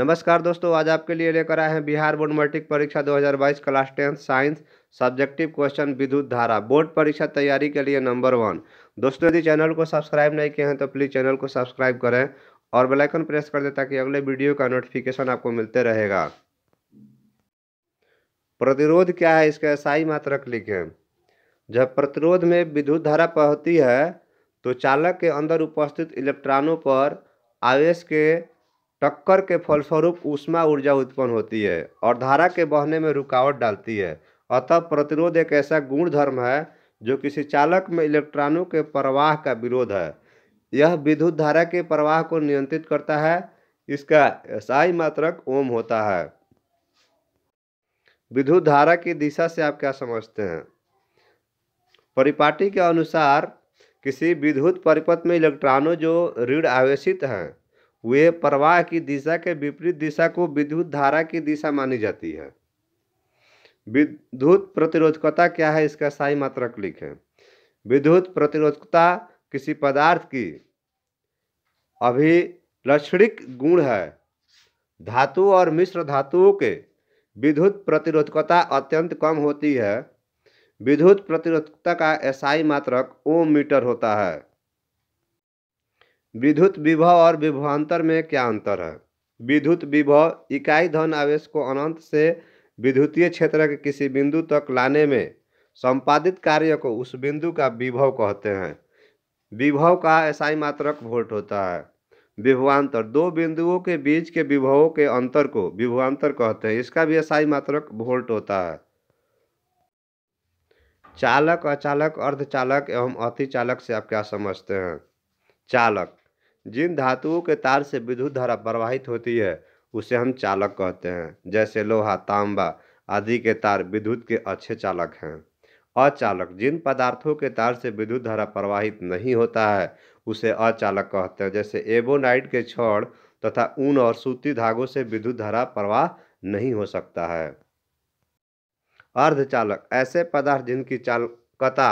नमस्कार दोस्तों आज आपके लिए लेकर आए हैं बिहार बोर्ड मैट्रिक परीक्षा 2022 class tenth science subjective question विद्युत धारा बोर्ड परीक्षा तैयारी के लिए नंबर वन दोस्तों यदि चैनल को सब्सक्राइब नहीं किए हैं तो प्लीज़ चैनल को सब्सक्राइब करें और बेलाइकन प्रेस कर दें ताकि अगले वीडियो का नोटिफिकेशन आपको मिलते रहेगा प्रतिरोध क्या है इसका ऐसाई मात्रक लिखें जब प्रतिरोध में विद्युत धारा पहती है तो चालक के अंदर उपस्थित इलेक्ट्रॉनों पर आवेश के टक्कर के फलस्वरूप ऊष्मा ऊर्जा उत्पन्न होती है और धारा के बहने में रुकावट डालती है अतः प्रतिरोध एक ऐसा गुण धर्म है जो किसी चालक में इलेक्ट्रॉनों के प्रवाह का विरोध है यह विद्युत धारा के प्रवाह को नियंत्रित करता है इसका एसआई मात्रक ओम होता है विद्युत धारा की दिशा से आप क्या समझते हैं परिपाटी के अनुसार किसी विद्युत परिपथ में इलेक्ट्रॉनों जो ऋण आवेशित हैं वे प्रवाह की दिशा के विपरीत दिशा को विद्युत धारा की दिशा मानी जाती है विद्युत प्रतिरोधकता क्या है इसका सही मात्रक लिख है विद्युत प्रतिरोधकता किसी पदार्थ की अभिलक्षणिक गुण है धातु और मिश्र धातुओं के विद्युत प्रतिरोधकता अत्यंत कम होती है विद्युत प्रतिरोधकता का एसआई मात्रक ओम मीटर होता है विद्युत विभव और विभवान्तर में क्या अंतर है विद्युत विभव इकाई धन आवेश को अनंत से विद्युतीय क्षेत्र के किसी बिंदु तक लाने में संपादित कार्य को उस बिंदु का विभव कहते हैं विभव का ऐसाई मात्रक वोल्ट होता है विभवान्तर दो बिंदुओं के बीच के विभवों के अंतर को विभवान्तर कहते हैं इसका भी ऐसाई मात्रक वोल्ट होता है चालक अचालक अर्धचालक एवं अति चालक से आप क्या समझते हैं चालक जिन धातुओं के तार से विद्युत धारा प्रवाहित होती है उसे हम चालक कहते हैं जैसे लोहा तांबा आदि के तार विद्युत के अच्छे चालक हैं अचालक जिन पदार्थों के तार से विद्युत धारा प्रवाहित नहीं होता है उसे अचालक कहते हैं जैसे एबोनाइट के छड़ तथा ऊन और सूती धागों से विद्युत धारा प्रवाह नहीं हो सकता है अर्धचालक ऐसे पदार्थ जिनकी चालकता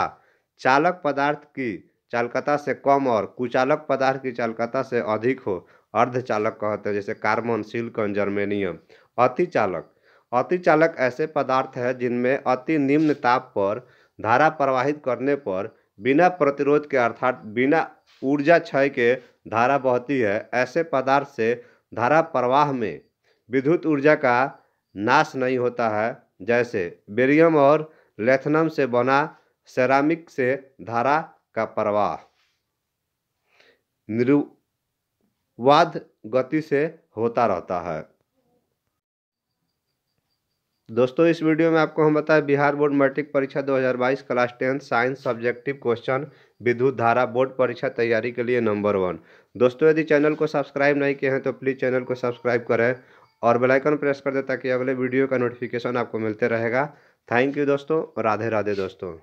चालक पदार्थ की चालकता से कम और कुचालक पदार्थ की चालकता से अधिक हो अर्धचालक कहते हैं जैसे कार्बन सिल्कन जर्मेनियम अतिचालक अतिचालक ऐसे पदार्थ हैं जिनमें अति निम्न ताप पर धारा प्रवाहित करने पर बिना प्रतिरोध के अर्थात बिना ऊर्जा क्षय के धारा बहती है ऐसे पदार्थ से धारा प्रवाह में विद्युत ऊर्जा का नाश नहीं होता है जैसे बेरियम और लेथनम से बना सेरामिक से धारा का प्रवाह निर्वाध गति से होता रहता है दोस्तों इस वीडियो में आपको हम बताएं बिहार बोर्ड मैट्रिक परीक्षा 2022 class tenth science subjective question विद्युत धारा बोर्ड परीक्षा तैयारी के लिए नंबर वन दोस्तों यदि चैनल को सब्सक्राइब नहीं किए हैं तो प्लीज़ चैनल को सब्सक्राइब करें और बेल आइकन प्रेस कर दें ताकि अगले वीडियो का नोटिफिकेशन आपको मिलते रहेगा थैंक यू दोस्तों राधे राधे दोस्तों